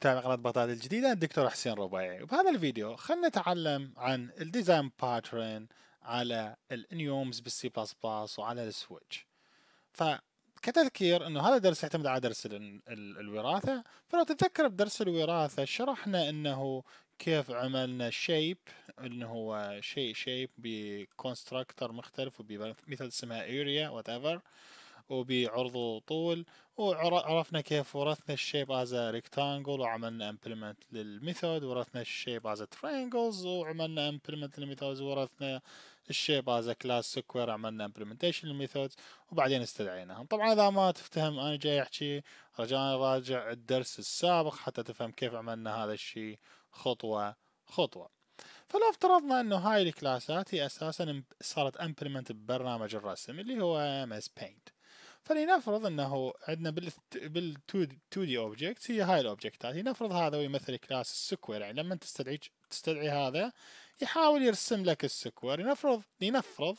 تابع قناة بغداد الجديدة الدكتور حسين ربيعي وبهذا الفيديو خلنا نتعلم عن الديزاين باترن على الانيومز بالسي بلس بلس وعلى السويتش فكتذكير انه هذا الدرس يعتمد على درس ال ال الوراثة فلو تتذكر بدرس الوراثة شرحنا انه كيف عملنا شيب انه هو شيء شيب بكونستراكتر مختلف وبمثل اسمها اريا وات ايفر وبعرض وطول وعرفنا كيف ورثنا الشيب از ريكتانجل وعملنا امبلمنت للميثود ورثنا الشيب از ترينجلز وعملنا امبلمنت للميثودز ورثنا الشيب از كلاس سكوير عملنا امبلمنتيشن للميثودز وبعدين استدعيناهم طبعا اذا ما تفتهم انا جاي احكي رجاء راجع الدرس السابق حتى تفهم كيف عملنا هذا الشيء خطوه خطوه فلو افترضنا انه هاي الكلاسات هي اساسا صارت امبلمنت ببرنامج الرسم اللي هو ms paint فلنفرض انه عندنا بال 2 دي اوبجكت هي هاي الاوبجكتات لنفرض هذا هو يمثل كلاس السكوير يعني لما تستدعي تستدعي هذا يحاول يرسم لك السكوير لنفرض لنفرض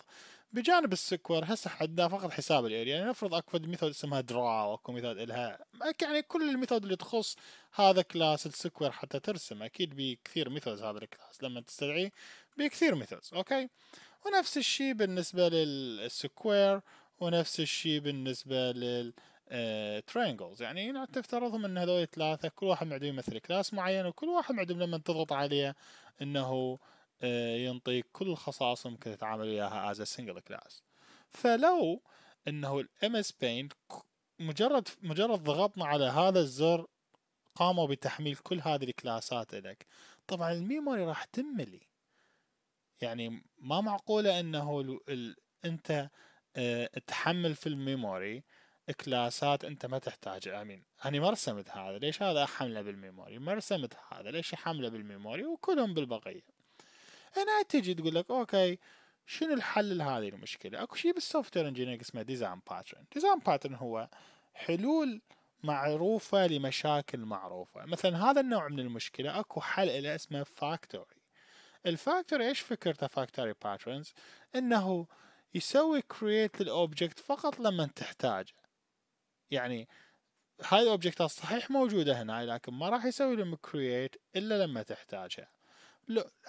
بجانب السكوير هسه حدنا فقط حساب الاريا يعني نفرض اكو ميثود اسمها درا واكو ميثود الها يعني كل الميثود اللي تخص هذا كلاس السكوير حتى ترسم اكيد بكثير ميثودز هذا الكلاس لما تستدعيه بكثير ميثودز اوكي ونفس الشيء بالنسبه للسكوير ونفس الشيء بالنسبة لل ترينجلز آه، يعني تفترضهم ان هذول ثلاثة كل واحد معدوم يمثل كلاس معين وكل واحد معدوم لما تضغط عليه انه آه، ينطيك كل الخصائص ممكن تتعامل وياها از سنجل كلاس فلو انه الام اس بينت مجرد مجرد ضغطنا على هذا الزر قاموا بتحميل كل هذه الكلاسات لك طبعا الميموري راح تملي يعني ما معقوله انه انت آه، تحمل في الميموري كلاسات انت ما تحتاجها امين انا ما رسمت هذا ليش هذا احمله بالميموري ما رسمت هذا ليش احمله بالميموري وكلهم بالبقيه هنا تجي تقول لك اوكي شنو الحل لهذه المشكله اكو شيء بالسوفت وير انجينيرنج اسمه ديزاين باترن ديزاين باترن هو حلول معروفة لمشاكل معروفة مثلا هذا النوع من المشكلة أكو حل له اسمه فاكتوري الفاكتوري إيش فكرته فاكتوري باترنز إنه يسوي كرييت للأوبجكت فقط لما تحتاجه يعني هاي الأوبجكتات صحيح موجودة هنا لكن ما راح يسوي لهم كرييت إلا لما تحتاجها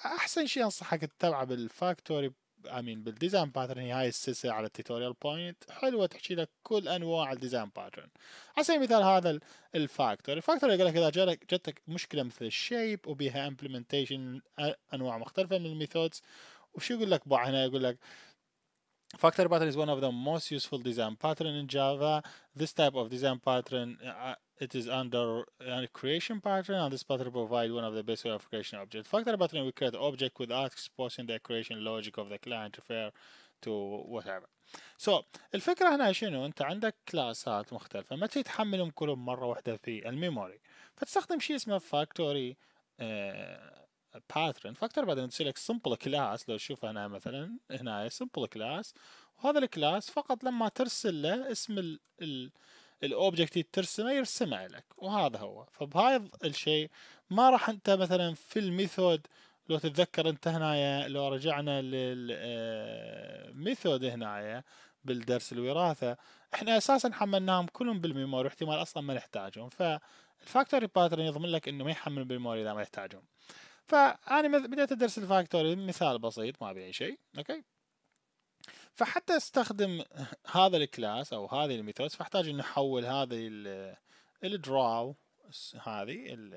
أحسن شيء أنصحك تتبعه بالفاكتوري امين بالديزاين باترن هي هاي السلسله على التوتوريال بوينت حلوه تحكي لك كل انواع الديزاين باترن على سبيل المثال هذا الفاكتور الفاكتور يقول لك اذا جالك جتك مشكله مثل الشيب وبيها امبلمنتيشن انواع مختلفه من الميثودز وشو يقول لك بو هنا يقول لك Factor pattern is one of the most useful design pattern in Java. This type of design pattern, uh, uh it is under uh, creation pattern, and this pattern provides one of the best way of creation object. Factor pattern we create object without exposing the creation logic of the client refer to whatever. سو so, الفكره هنا شنو انت عندك كلاسات مختلفه ما تجي تحملهم كلهم مره واحده في الميموري فتستخدم شيء اسمه فاكتوري factory. باترن فاكتور بعدين تصير لك سمبل كلاس لو تشوف هنا مثلا هنا سمبل كلاس وهذا الكلاس فقط لما ترسل له اسم الاوبجكت اللي ترسمه يرسمه لك وهذا هو فبهاي الشيء ما راح انت مثلا في الميثود لو تتذكر انت هنايا لو رجعنا للميثود آه، هنايا بالدرس الوراثه احنا اساسا حملناهم كلهم بالميموري احتمال اصلا ما نحتاجهم فالفاكتوري باترن يضمن لك انه ما يحمل بالميموري اذا ما يحتاجهم فانا بديت ادرس الفاكتوري مثال بسيط ما بيعي شيء اوكي فحتى استخدم هذا الكلاس او هذه الميثودز فاحتاج ان احول هذه الدراو هذه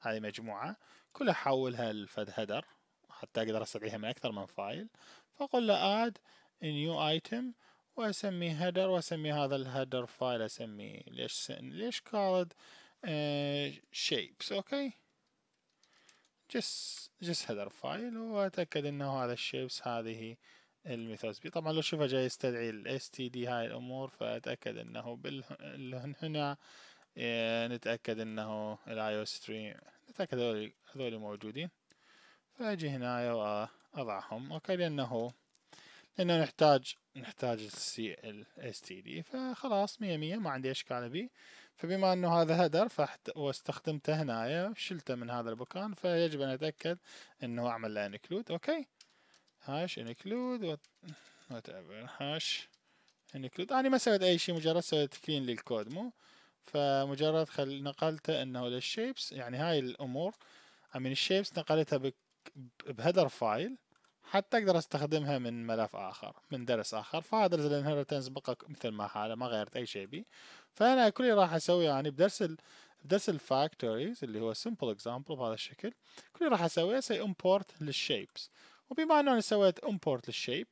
هذه مجموعه كلها احولها لفد هدر حتى اقدر استدعيها من اكثر من فايل فاقول له اد نيو ايتم واسمي هدر واسمي هذا الهدر فايل اسميه ليش ليش كولد شيبس آه، اوكي جس جس هيدر فايل واتاكد انه هذا الشيبس هذه الميثودز بي طبعا لو شوفها جاي يستدعي الاس تي دي هاي الامور فاتاكد انه بال هنا نتاكد انه الاي ستريم نتاكد هذول هذول موجودين فاجي هنا واضعهم اوكي لانه لانه نحتاج نحتاج السي ال اس تي دي فخلاص مية مية ما عندي اشكال بيه فبما انه هذا هدر فحت واستخدمته هنا شلته من هذا المكان فيجب ان اتاكد انه اعمل له انكلود اوكي هاش انكلود وات ايفر هاش انكلود انا ما سويت اي شيء مجرد سويت كلين للكود مو فمجرد خل نقلته انه للشيبس يعني هاي الامور من الشيبس نقلتها بهدر فايل حتى اقدر استخدمها من ملف اخر من درس اخر فهذا الانهرتنس بقى مثل ما حاله ما غيرت اي شيء بيه فانا كل اللي راح اسويه يعني بدرس ال بدرس الفاكتوريز اللي هو سمبل اكزامبل بهذا الشكل كل اللي راح اسويه اسوي امبورت للشيبس وبما انه انا سويت امبورت للشيب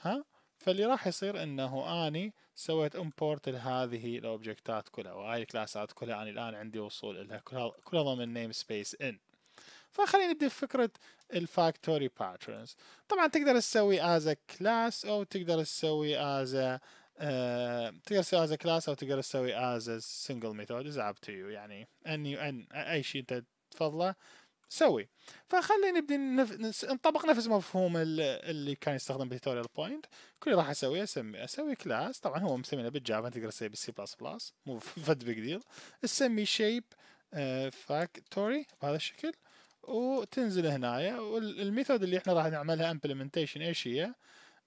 ها فاللي راح يصير انه اني سويت امبورت لهذه الاوبجكتات كلها وهاي الكلاسات كلها انا الان عندي وصول لها كلها كلها ضمن نيم سبيس ان فخلينا نبدا بفكره الفاكتوري باترنز طبعا تقدر تسوي از كلاس او تقدر تسوي از أه تقدر تسوي از كلاس او تقدر تسوي از سنجل ميثود از اب تو يو يعني اني ان اي شيء انت تفضله سوي فخلينا نبدا نف... نطبق نفس مفهوم اللي كان يستخدم بتوتوريال بوينت كل راح اسويه اسمي اسوي كلاس طبعا هو مسمينه بالجافا تقدر تسوي بالسي بلس بلس مو فد بيج ديل اسمي شيب فاكتوري بهذا الشكل وتنزل هنايا والميثود اللي احنا راح نعملها امبلمنتيشن ايش هي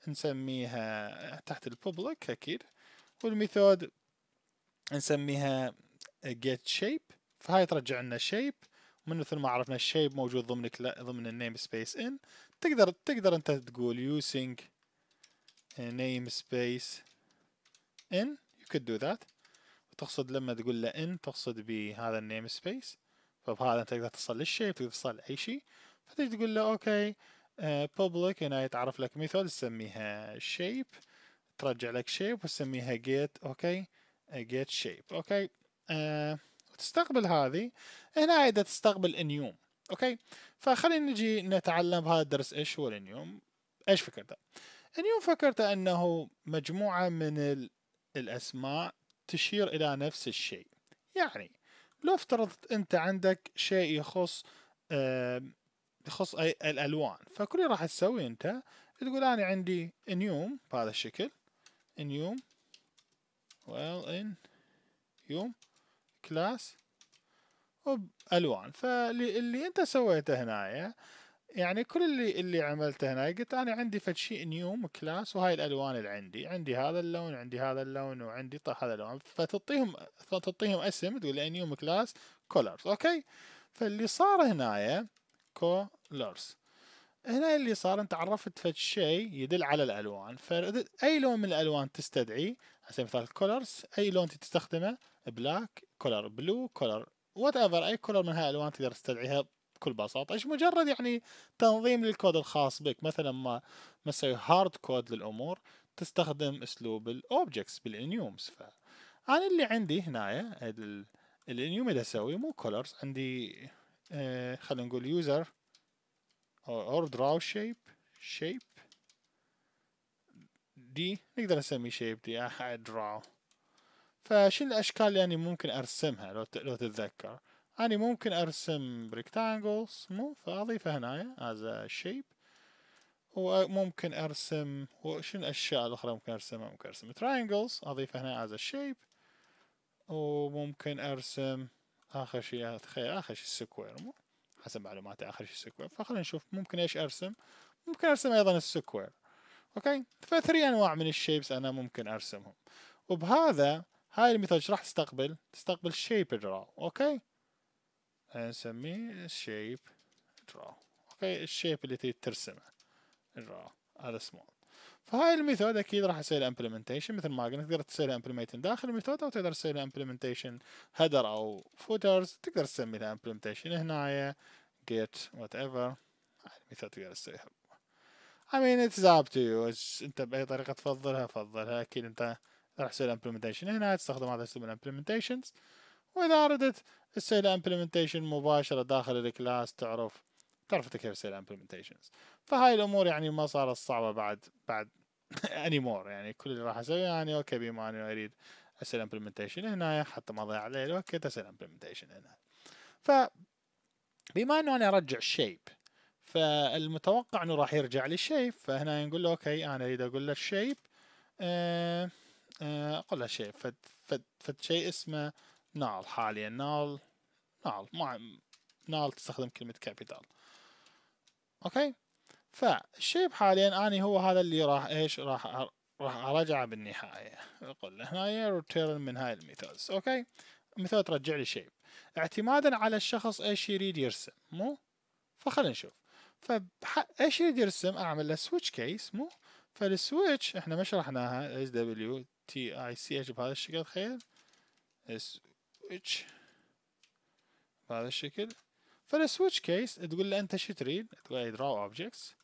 نسميها تحت الببليك اكيد والميثود نسميها جيت شيب فهاي ترجع لنا شيب من مثل ما عرفنا الشيب موجود ضمن ضمن النيم سبيس ان تقدر تقدر انت تقول using نيم سبيس ان يو كود دو ذات تقصد لما تقول له ان تقصد بهذا النيم سبيس فبهذا انت تقدر توصل للشيء تقدر توصل لاي شيء فتجي تقول له اوكي آه، public هنا يتعرف لك ميثود تسميها شيب ترجع لك شيب وتسميها جيت اوكي جيت آه، شيب اوكي آه، وتستقبل هذه هنا عادة تستقبل انيوم اوكي فخلينا نجي نتعلم بهذا الدرس ايش هو الانيوم ايش فكرته انيوم فكرته انه مجموعه من الاسماء تشير الى نفس الشيء يعني لو افترضت انت عندك شيء يخص يخص اي الالوان فكل راح تسوي انت تقول انا عندي نيوم بهذا الشكل نيوم ويل ان يوم كلاس وبالوان فاللي انت سويته هنايا يعني كل اللي اللي عملته هنا قلت انا عندي فد شيء نيوم كلاس وهاي الالوان اللي عندي عندي هذا اللون عندي هذا اللون وعندي طه هذا اللون فتعطيهم فتعطيهم اسم تقول له نيوم كلاس كولرز اوكي فاللي صار هنايا كولرز هنا اللي صار انت عرفت فد شيء يدل على الالوان فاي لون من الالوان تستدعي على سبيل المثال كولرز اي لون تستخدمه بلاك كولر بلو كولر وات ايفر اي كولر من هاي الالوان تقدر تستدعيها بكل بساطه ايش مجرد يعني تنظيم للكود الخاص بك مثلا ما ما تسوي هارد كود للامور تستخدم اسلوب الاوبجكتس بالانيومز فانا اللي عندي هنا الانيوم اللي اسوي مو كولرز عندي آه خلينا نقول يوزر اور دراو شيب شيب دي نقدر اسميه شيب دي دراو فشنو الاشكال اللي يعني ممكن ارسمها لو لو تتذكر أنا ممكن أرسم ريكتانجلز مو فأضيفه هنا از شيب وممكن أرسم وشنو الأشياء الأخرى ممكن أرسمها ممكن أرسم triangles أضيفه هنا از شيب وممكن أرسم آخر شيء تخيل آخر شيء السكوير مو حسب معلوماتي آخر شيء السكوير فخلينا نشوف ممكن إيش أرسم ممكن أرسم أيضا السكوير اوكي فثري انواع من الشيبس انا ممكن ارسمهم وبهذا هاي الميثود راح تستقبل تستقبل شيب دراو اوكي آه، نسميه shape draw اوكي الشيب اللي تريد ترسمه draw هذا اسمه فهاي الميثود اكيد راح اسوي لها امبلمنتيشن مثل ما قلنا تقدر تسوي لها امبلمنتيشن داخل الميثود او تقدر تسوي لها امبلمنتيشن هيدر او فوترز تقدر تسمي لها امبلمنتيشن هنايا جيت وات ايفر الميثود تقدر تسويها I mean it's up to you انت باي طريقه تفضلها فضلها اكيد انت راح تسوي لها هنا تستخدم هذا الاسلوب من واذا اردت تسوي له امبلمنتيشن مباشره داخل الكلاس تعرف تعرف انت كيف تسوي امبلمنتيشنز فهاي الامور يعني ما صارت صعبه بعد بعد اني مور يعني كل اللي راح اسويه يعني اوكي بما اني اريد اسوي امبلمنتيشن هنا حتى ما اضيع عليه الوقت اسوي امبلمنتيشن هنا ف بما انه انا ارجع الشيب فالمتوقع انه راح يرجع لي الشيب فهنا نقول له اوكي انا اريد اقول له الشيب آه، آه، اقول له شيب فد فد, فد شيء اسمه نال حاليا نال نال ما نال تستخدم كلمة كابيتال اوكي فالشيب حاليا اني هو هذا اللي راح ايش راح راح ارجعه بالنهاية اقول له هنا ريتيرن من هاي الميثودز اوكي الميثود ترجع لي شيب اعتمادا على الشخص ايش يريد يرسم مو فخلينا نشوف فايش يريد يرسم اعمل له سويتش كيس مو فالسويتش احنا ما شرحناها اس دبليو تي اي سي اتش بهذا الشكل خير سويتش بهذا الشكل فالسويتش كيس تقول له انت شو تريد تقول دراو اوبجكتس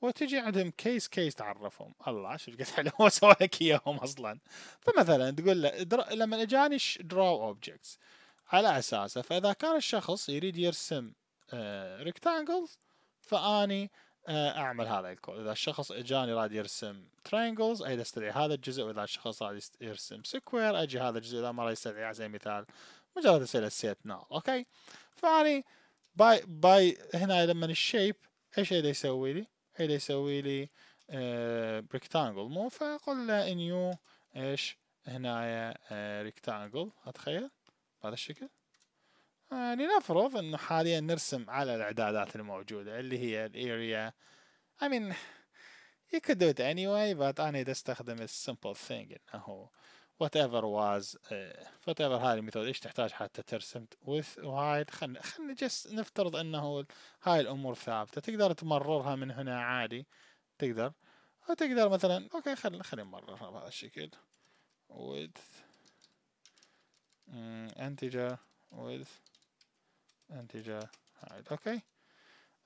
وتجي عندهم كيس كيس تعرفهم الله شوف قد حلو سوى لك اياهم اصلا فمثلا تقول له در... لما اجاني دراو اوبجكتس على اساسه فاذا كان الشخص يريد يرسم ريكتانجلز آه، فاني آه، اعمل هذا الكود اذا الشخص اجاني راد يرسم ترينجلز اي استدعي هذا الجزء واذا الشخص راد يرسم سكوير اجي هذا الجزء اذا ما راد يستدعي على سبيل المثال مجرد اسئله سيت نال اوكي فاني باي باي هنا لما الشيب ايش اللي يسوي لي؟ اللي يسوي لي ريكتانجل آه، مو فاقول له انيو ايش هنايا ريكتانجل آه، اتخيل بهذا الشكل يعني نفرض انه حاليا نرسم على الاعدادات الموجوده اللي هي الاريا I mean you could do it anyway but انا دا استخدم السمبل ثينج انه whatever was uh, whatever هاي الميثود ايش تحتاج حتى ترسم with وهاي خلينا خلينا جس نفترض انه هاي الامور ثابته تقدر تمررها من هنا عادي تقدر وتقدر مثلا اوكي خلينا خلينا نمررها بهذا الشكل with integer mm، with اتجاه عائد اوكي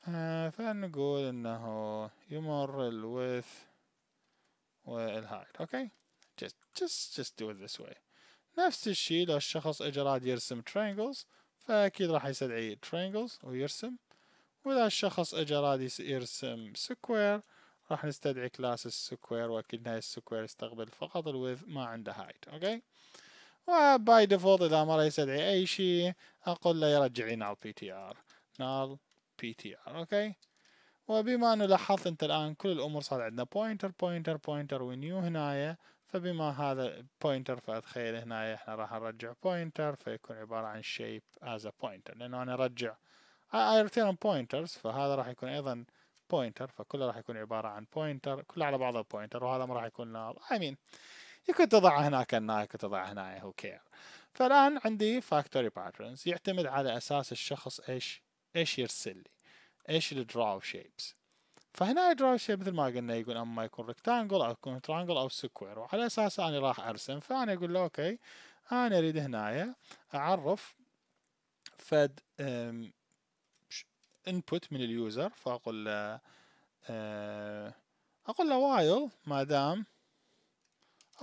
آه فنقول انه يمر ال height. اوكي just just just do it this way نفس الشيء لو الشخص اجى راد يرسم triangles فاكيد راح يستدعي triangles ويرسم واذا الشخص اجى راد يرسم square راح نستدعي class square واكيد هاي السكوير يستقبل فقط width ما عنده height. اوكي وباي ديفولت اذا ما يستدعي اي شيء اقول له يرجع لي نال بي تي ار نال بي تي ار اوكي وبما انه لاحظت انت الان كل الامور صار عندنا بوينتر بوينتر بوينتر ونيو هنايا فبما هذا بوينتر فاتخيل هنايا احنا راح نرجع بوينتر فيكون عبارة عن شيب از ا بوينتر لانه انا ارجع I return pointers فهذا راح يكون ايضا بوينتر فكله راح يكون عبارة عن بوينتر كله على بعضه بوينتر وهذا ما راح يكون نال I mean يكون تضع هناك هنا كنت اضعها هنا هو كير فالان عندي فاكتوري باترنز يعتمد على اساس الشخص ايش ايش يرسل لي ايش الدراو شيبس فهنا الدراو شيب مثل ما قلنا يقول اما يكون ريكتانجل او يكون ترانجل او سكوير وعلى اساس انا راح ارسم فانا اقول له اوكي انا اريد هنايا اعرف فد انبوت من اليوزر فاقول له آه، اقول له وايل ما دام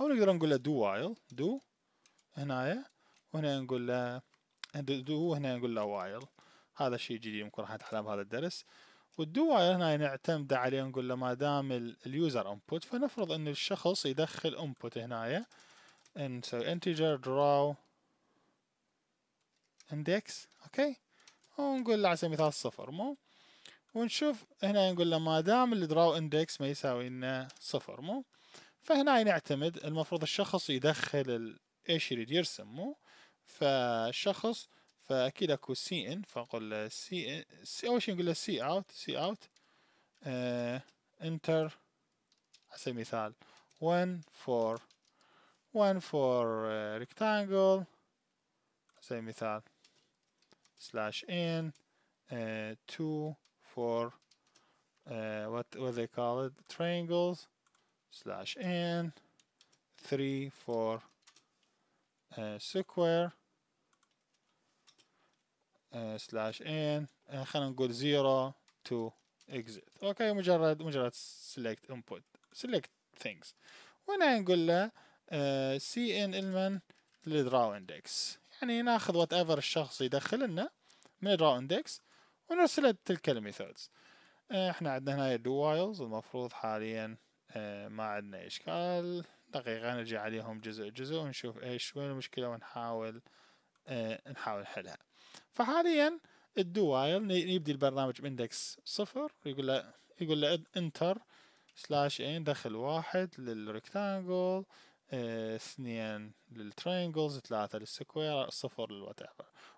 او نقدر نقول له دو وايل دو هنايا وهنا نقول له دو هنا نقول له وايل هذا شيء جديد يمكن راح نتعلم هذا الدرس والدو وايل هنا نعتمد عليه نقول له ما دام اليوزر انبوت فنفرض ان الشخص يدخل انبوت هنايا نسوي انتجر دراو اندكس اوكي ونقول له على سبيل المثال صفر مو ونشوف هنا نقول له ما دام الدراو اندكس ما يساوي لنا صفر مو فهنا نعتمد المفروض الشخص يدخل ايش يريد يرسمه فالشخص فاكيد اكو سي ان فنقول سي سي اول شيء نقول له سي اوت سي اوت انتر على سبيل المثال 1 فور 1 فور ريكتانجل على سبيل المثال سلاش ان 2 فور وات وات ذي كول ات ترينجلز slash n 3 4 uh, square uh, slash n uh, خلينا نقول 0 to exit اوكي مجرد مجرد select input select things وهنا نقول له سي ان المن للدراو اندكس يعني ناخذ وات ايفر الشخص يدخل لنا من الدراو اندكس ونرسله تلك الميثودز uh, احنا عندنا هنا الوايلز المفروض حاليا آه، ما عندنا اشكال دقيقة نرجع عليهم جزء جزء ونشوف ايش وين المشكلة ونحاول آه، نحاول نحلها فحاليا الدوائر يبدي البرنامج باندكس صفر يقول له يقول له انتر سلاش ان دخل واحد للريكتانجل آه، اثنين للترينجلز ثلاثة للسكوير صفر للوات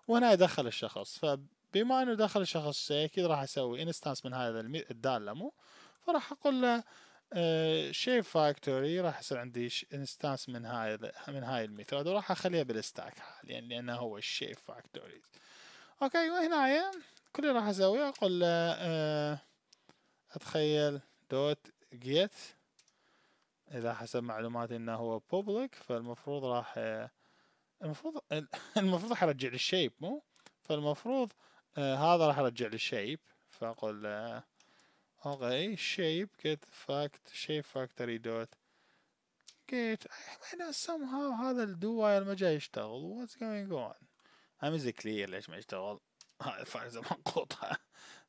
وهنا يدخل الشخص فبما انه دخل الشخص اكيد راح اسوي انستانس من هذا الدالة مو فراح اقول له آه، شيب فاكتوري راح يصير عندي انستانس من هاي من هاي الميثود وراح اخليها بالستاك حاليا يعني لانه هو الشيب فاكتوري اوكي وهنا كل اللي راح اسويه اقول له آه، اتخيل دوت جيت اذا حسب معلوماتي انه هو بوبليك فالمفروض راح آه، المفروض المفروض راح ارجع للشيب مو فالمفروض هذا راح ارجع للشيب فاقول له Okay, shape get fact shape factory dot get احنا somehow هذا الدو while ما جاي يشتغل what's going on I'm is clear ليش ما يشتغل هاي الفرزة منقوطة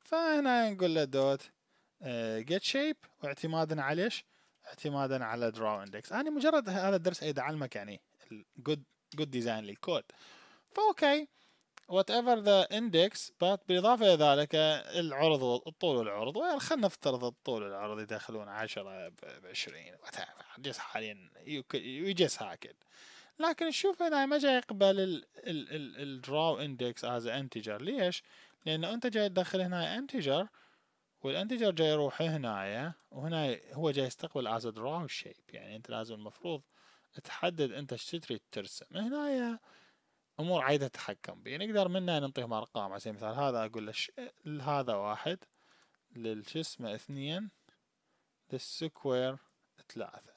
فهنا نقول له دوت get shape واعتمادا على ايش؟ اعتمادا على draw index انا مجرد هذا الدرس اريد اعلمك يعني good good design للكود فاوكي whatever the index but بالإضافة إلى ذلك العرض الطول والعرض وين خلنا نفترض الطول والعرض يدخلون عشرة بعشرين جس حاليا يجس هاكد لكن شوف هنا ما جاي يقبل ال ال ال ال draw index as an integer ليش؟ لأنه أنت جاي تدخل هنا integer والانتجر جاي يروح هنا وهنا هو جاي يستقبل as a draw shape يعني أنت لازم المفروض تحدد أنت ايش تريد ترسم هنايا امور عايده اتحكم بيه يعني نقدر منا نعطيهم ارقام على سبيل المثال هذا اقول له هذا واحد للش اسمه اثنين للسكوير ثلاثة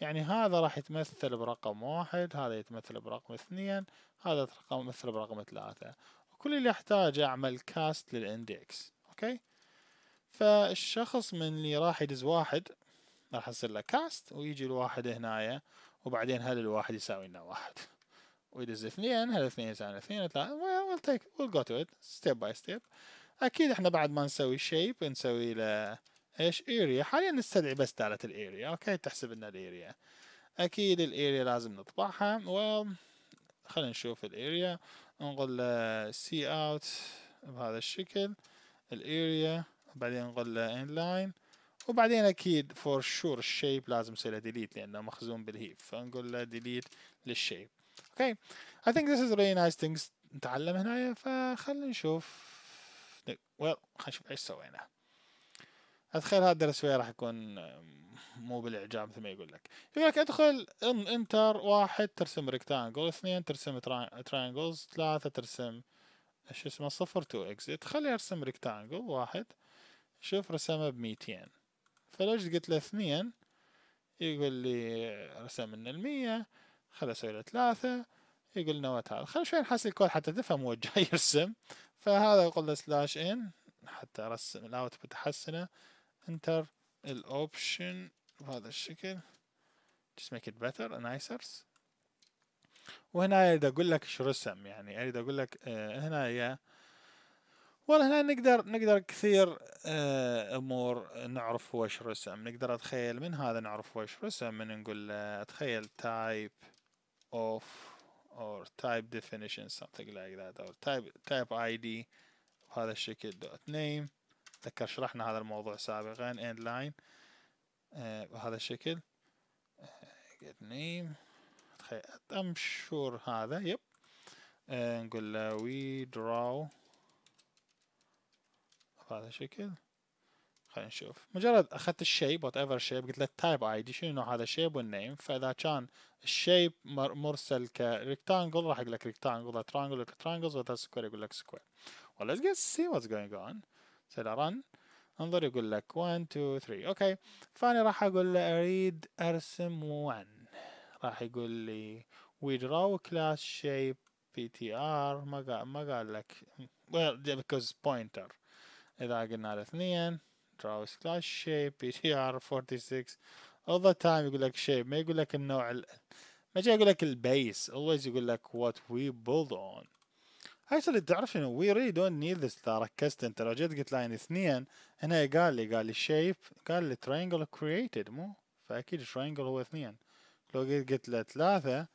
يعني هذا راح يتمثل برقم واحد هذا يتمثل برقم اثنين هذا يتمثل برقم ثلاثة وكل اللي احتاجه اعمل كاست للاندكس اوكي فالشخص من اللي راح يدز واحد راح يصير له كاست ويجي الواحد هنايا وبعدين هل الواحد يساوي لنا واحد ويدز اثنين هذا اثنين يزعل اثنين ثلاثة ويل تيك ويل جو تو ات ستيب باي ستيب اكيد احنا بعد ما نسوي شيب نسوي له ايش اريا حاليا نستدعي بس دالة الاريا اوكي تحسب لنا الاريا اكيد الاريا لازم نطبعها ويل خلينا نشوف الاريا نقول له see out بهذا الشكل الاريا بعدين نقول له لاين وبعدين اكيد فور شور الشيب لازم نسوي له ديليت لانه مخزون بالهيب فنقول له ديليت للشيب اوكي اي ثينك ذس از ريلي نايس ثينجز نتعلم هنايا فخلينا نشوف ويل خلينا نشوف ايش سوينا اتخيل هذا الدرس راح يكون مو بالاعجاب مثل ما يقول لك يقول لك ادخل انتر واحد ترسم ريكتانجل اثنين ترسم ترانجلز ثلاثة ترسم شو اسمه صفر تو اكزت خلي ارسم ريكتانجل واحد شوف رسمه بميتين فلو قلت له اثنين يقول لي رسم من المية خل اسوي له ثلاثة يقول لنا وات خل شوي نحسن الكود حتى تفهم هو جاي يرسم فهذا يقول له سلاش ان حتى ارسم الاوتبوت احسنه انتر الاوبشن بهذا الشكل just make it better and nicer وهنا اريد اقول لك شو رسم يعني اريد اقول لك آه هنا يا والله هنا نقدر نقدر كثير آه امور نعرف وش رسم نقدر اتخيل من هذا نعرف وش رسم من نقول آه، اتخيل تايب of or type definition something like that or type type id هذا الشكل dot name تذكر شرحنا هذا الموضوع سابقا end line بهذا الشكل get name I'm sure هذا يب نقول له we draw بهذا الشكل خلينا نشوف مجرد اخذت الشيب وات ايفر شيب قلت له التايب اي دي شنو هذا الشيب والنيم فاذا كان الشيب مرسل كريكتانجل راح اقول لك ريكتانجل اذا ترانجل يقول لك ترانجلز واذا سكوير يقول لك سكوير well let's get see what's going on سيل رن انظر يقول لك 1 2 3 اوكي فاني راح اقول له اريد ارسم 1 راح يقول لي we draw class shape ptr ما قال ما قال لك well because pointer اذا قلنا له اثنين تراوس كلاس شيب بي تي ار 46 اول ذا تايم يقول لك شيب ما يقول لك النوع ال... ما جاي يقول لك البيس اولويز يقول لك وي بولد اون هاي actually تعرف انه وي ري دونت نيد ذس اذا ركزت انت لو جيت قلت لاين اثنين هنا قال لي قال لي شيب قال لي ترينجل كريتد مو فاكيد ترينجل هو اثنين لو جيت قلت له ثلاثة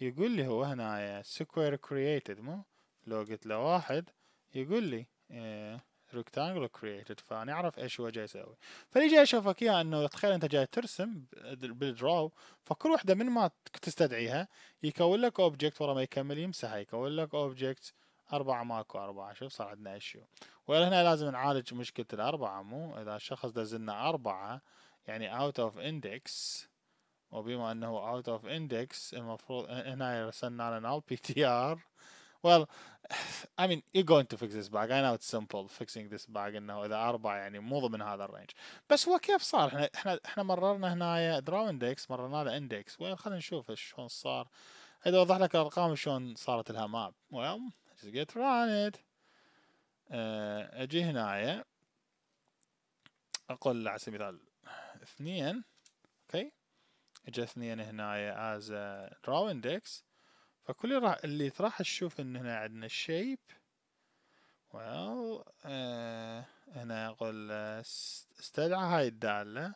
يقول لي هو هنا سكوير كريتد مو لو قلت له واحد يقول لي آه، ريكتانجل كرييتد اعرف ايش هو جاي يسوي فاللي جاي اشوفك اياه انه تخيل انت جاي ترسم بالدراو فكل وحده من ما تستدعيها يكون لك اوبجكت ورا ما يكمل يمسحها يكون لك اوبجكت أربعة ماكو أربعة شوف صار عندنا إيشيو وإلى هنا لازم نعالج مشكلة الأربعة مو إذا الشخص دزلنا أربعة يعني out of index وبما أنه out of index المفروض هنا رسلنا لنا null PTR well I mean you're going to fix this bag I know it's simple fixing this bag انه اذا اربع يعني مو ضمن هذا الرينج بس هو كيف صار احنا احنا احنا مررنا هنا draw index مررنا له index وين خلينا نشوف شلون صار هذا وضح لك الارقام شلون صارت لها ماب well just get run it آه، اجي هنايا اقول على سبيل المثال اثنين اوكي okay. اجى اثنين هنايا a draw index فكل راح اللي راح تشوف ان هنا عندنا الشيب well آه هنا اقول آه، استدعى هاي الدالة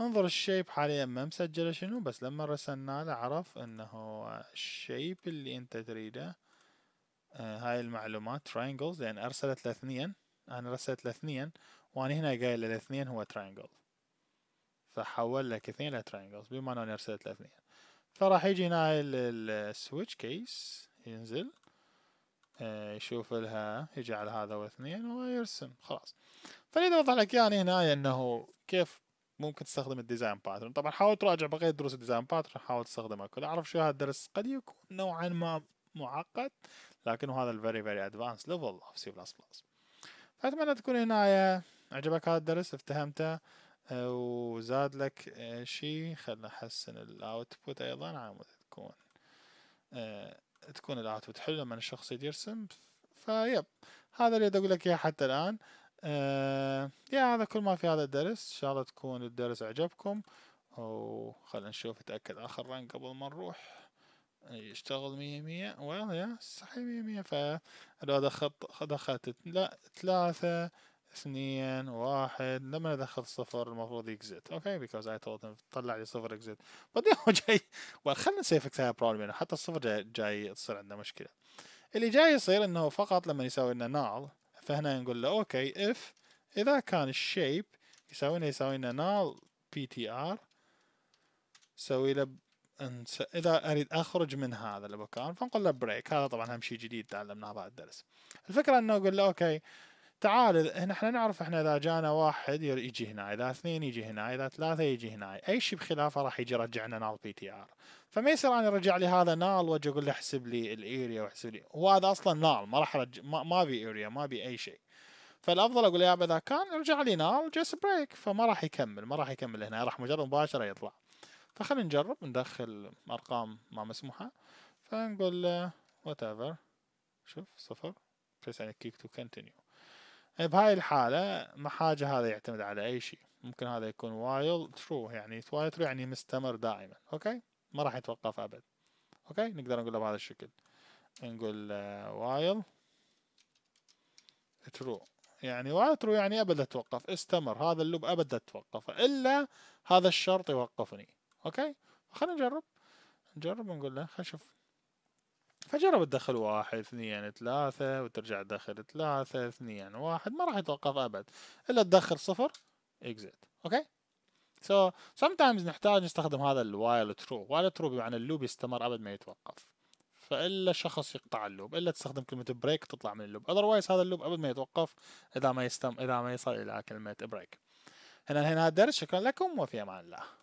انظر الشيب حاليا ما مسجله شنو بس لما رسلنا له عرف انه الشيب اللي انت تريده آه هاي المعلومات triangles لان يعني ارسلت لاثنين انا رسلت لاثنين وانا هنا قايل الاثنين هو triangle فحول لك اثنين لترينجلز بما انه ارسلت لاثنين فراح يجي هنا السويتش كيس ينزل آه، يشوف لها يجي على هذا واثنين ويرسم خلاص فلذا اوضح لك يعني هنا انه كيف ممكن تستخدم الديزاين باترن طبعا حاول تراجع بقيه دروس الديزاين باترن حاول تستخدمها كلها اعرف شو هذا الدرس قد يكون نوعا ما معقد لكن هذا الفيري فيري ادفانس ليفل اوف سي بلس بلس فاتمنى تكون هنا عجبك هذا الدرس افتهمته وزاد لك شيء خلنا نحسن الاوتبوت ايضا على مود تكون آه، تكون الاوتبوت حلو لما الشخص يرسم فيب هذا اللي اقول لك اياه حتى الان آه يا هذا كل ما في هذا الدرس ان شاء الله تكون الدرس عجبكم وخلنا نشوف نتاكد اخر رن قبل ما نروح يشتغل مية مية ويلا يا صحيح مية مية فلو دخلت دخلت لا ثلاثة اثنين واحد لما ندخل صفر المفروض يكزت اوكي بيكوز اي تولد طلع لي صفر اكزت بعدين هو جاي خلينا نسوي فيكس هاي بروبلم يعني حتى الصفر جاي, جاي تصير عندنا مشكله اللي جاي يصير انه فقط لما يساوي لنا نال فهنا نقول له اوكي اف اذا كان الشيب يساوي لنا يساوي لنا نال بي تي ار سوي له أنس... اذا اريد اخرج من هذا المكان فنقول له بريك هذا طبعا اهم شيء جديد تعلمناه بعد الدرس الفكره انه اقول له اوكي تعال احنا نعرف احنا اذا جانا واحد يجي هنا اذا اثنين يجي هنا اذا ثلاثه يجي هنا اي شيء بخلافه راح يجي يرجع لنا نال بي تي ار فما يصير انا ارجع لي هذا نال واجي اقول له احسب لي الاريا واحسب لي هو هذا اصلا نال ما راح رج... ما, ما بي اريا ما بي اي شيء فالافضل اقول يا اذا كان ارجع لي نال جس بريك فما راح يكمل ما راح يكمل هنا راح مجرد مباشره يطلع فخلينا نجرب ندخل ارقام ما مسموحه فنقول وات ايفر شوف صفر بريس على كيك تو كونتينيو بهاي الحالة ما حاجة هذا يعتمد على أي شيء ممكن هذا يكون وايل ترو يعني وايل ترو يعني مستمر دائما أوكي ما راح يتوقف أبد أوكي نقدر نقوله بهذا الشكل نقول آه، وايل ترو يعني وايل ترو يعني أبد توقف استمر هذا اللوب أبد توقف إلا هذا الشرط يوقفني أوكي خلينا نجرب نجرب ونقول له خلينا نشوف فجرب تدخل واحد اثنين ثلاثة وترجع تدخل ثلاثة اثنين واحد ما راح يتوقف أبد إلا تدخل صفر exit أوكي سو so sometimes نحتاج نستخدم هذا الوايل ترو وايل ترو بمعنى اللوب يستمر أبد ما يتوقف فإلا شخص يقطع اللوب إلا تستخدم كلمة بريك تطلع من اللوب otherwise هذا اللوب أبد ما يتوقف إذا ما يستم إذا ما يصل إلى كلمة بريك هنا هنا الدرس شكرا لكم وفي أمان الله